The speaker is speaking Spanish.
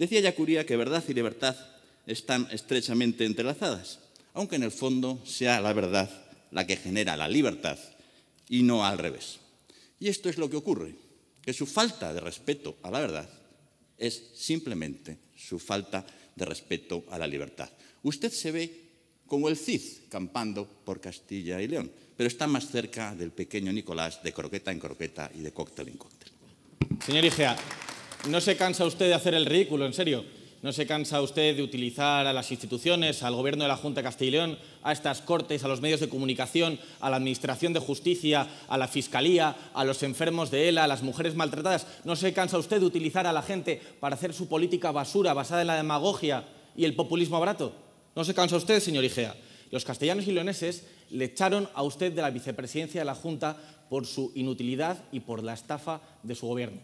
Decía Yacuría que verdad y libertad están estrechamente entrelazadas, aunque en el fondo sea la verdad la que genera la libertad y no al revés. Y esto es lo que ocurre, que su falta de respeto a la verdad es simplemente su falta de respeto a la libertad. Usted se ve como el Cid campando por Castilla y León, pero está más cerca del pequeño Nicolás de croqueta en croqueta y de cóctel en cóctel. Señor Igea, no se cansa usted de hacer el ridículo, en serio. No se cansa usted de utilizar a las instituciones, al gobierno de la Junta de Castilla y León, a estas cortes, a los medios de comunicación, a la Administración de Justicia, a la Fiscalía, a los enfermos de ELA, a las mujeres maltratadas. No se cansa usted de utilizar a la gente para hacer su política basura basada en la demagogia y el populismo barato. No se cansa usted, señor Igea. Los castellanos y leoneses le echaron a usted de la vicepresidencia de la Junta por su inutilidad y por la estafa de su gobierno.